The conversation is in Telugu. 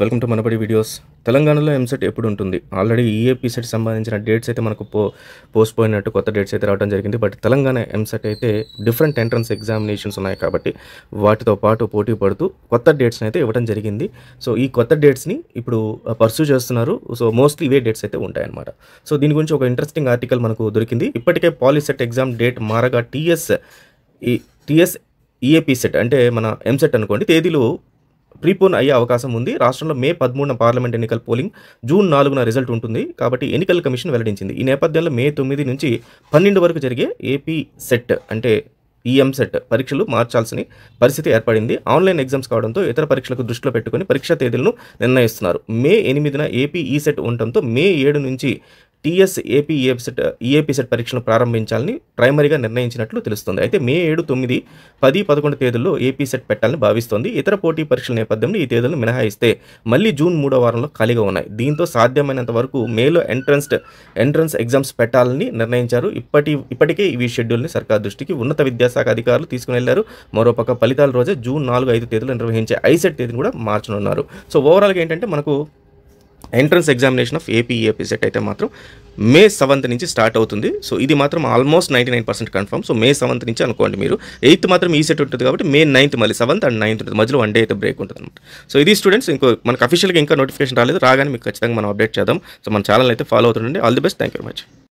వెల్కమ్ టు మనబడి వీడియోస్ తెలంగాణలో ఎంసెట్ ఎప్పుడు ఉంటుంది ఆల్రెడీ ఈఏపీ సెట్ సంబంధించిన డేట్స్ అయితే మనకు పో పోస్ట్ పోయినట్టు కొత్త డేట్స్ అయితే రావడం జరిగింది బట్ తెలంగాణ ఎంసెట్ అయితే డిఫరెంట్ ఎంట్రన్స్ ఎగ్జామినేషన్స్ ఉన్నాయి కాబట్టి వాటితో పాటు పోటీ పడుతూ కొత్త డేట్స్ని అయితే ఇవ్వడం జరిగింది సో ఈ కొత్త డేట్స్ని ఇప్పుడు పర్సూ uh, చేస్తున్నారు సో మోస్ట్లీ ఇవే డేట్స్ అయితే ఉంటాయన్నమాట సో దీని గురించి ఒక ఇంట్రెస్టింగ్ ఆర్టికల్ మనకు దొరికింది ఇప్పటికే పాలిసెట్ ఎగ్జామ్ డేట్ మారగా టీఎస్ ఈ టీఎస్ ఈఏపీ సెట్ అంటే మన ఎంసెట్ అనుకోండి తేదీలు ప్రీపోన్ అయ్యే అవకాశం ఉంది రాష్ట్రంలో మే పదమూడున పార్లమెంట్ ఎన్నికల పోలింగ్ జూన్ నాలుగున రిజల్ట్ ఉంటుంది కాబట్టి ఎన్నికల కమిషన్ వెల్లడించింది ఈ నేపథ్యంలో మే తొమ్మిది నుంచి పన్నెండు వరకు జరిగే ఏపీ సెట్ అంటే ఈఎంసెట్ పరీక్షలు మార్చాల్సిన పరిస్థితి ఏర్పడింది ఆన్లైన్ ఎగ్జామ్స్ కావడంతో ఇతర పరీక్షలకు దృష్టిలో పెట్టుకుని పరీక్షా తేదీలను నిర్ణయిస్తున్నారు మే ఎనిమిదిన ఏపీ సెట్ ఉండటంతో మే ఏడు నుంచి TS AP CET EAP CET పరీక్షను ప్రారంభించాలని ప్రైమరీగా నిర్ణయించినట్లు తెలుస్తుంది అయితే మే ఏడు తొమ్మిది పది పదకొండు తేదీల్లో ఏపీ సెట్ పెట్టాలని భావిస్తోంది ఇతర పోటీ పరీక్షల నేపథ్యంలో ఈ తేదీలను మినహాయిస్తే మళ్ళీ జూన్ మూడో వారంలో ఖాళీగా ఉన్నాయి దీంతో సాధ్యమైనంత వరకు మేలో ఎంట్రన్స్ ఎంట్రన్స్ ఎగ్జామ్స్ పెట్టాలని నిర్ణయించారు ఇప్పటి ఇప్పటికే ఈ షెడ్యూల్ని సర్కార్ దృష్టికి ఉన్నత విద్యాశాఖ అధికారులు తీసుకుని వెళ్లారు మరోపక్క ఫలితాల రోజే జూన్ నాలుగు ఐదు తేదీలు నిర్వహించే ఐసెట్ తేదీని కూడా మార్చనున్నారు సో ఓవరాల్గా ఏంటంటే మనకు entrance examination of AP AP CET e, అయితే మాత్రం మే సెవెంత్ నుంచి స్టార్ట్ అవుతుంది సో ఇది మాత్రం almost ninety nine percent confirm so May seventh నుంచి అనుకోండి మీరు ఎయిత్ మాత్రం ఈ సెట్ ఉంటుంది కాబట్టి మే నైన్త్ మళ్ళీ సెవెంత్ అండ్ నైన్త్ ఉంటుంది మధ్యలో వన్ డే అయితే బ్రేక్ ఉంటుంది అనమాట సో ఇది స్టూడెంట్స్ ఇంకో మనకు అఫీషియల్గా ఇంకా నోటిఫికేషన్ రాలేదు రాగానే మీకు ఖచ్చితంగా మనం అప్డేట్ చేద్దాం సో మన ఛానల్ అయితే ఫాలో అవుతుండండి all the best thank you very much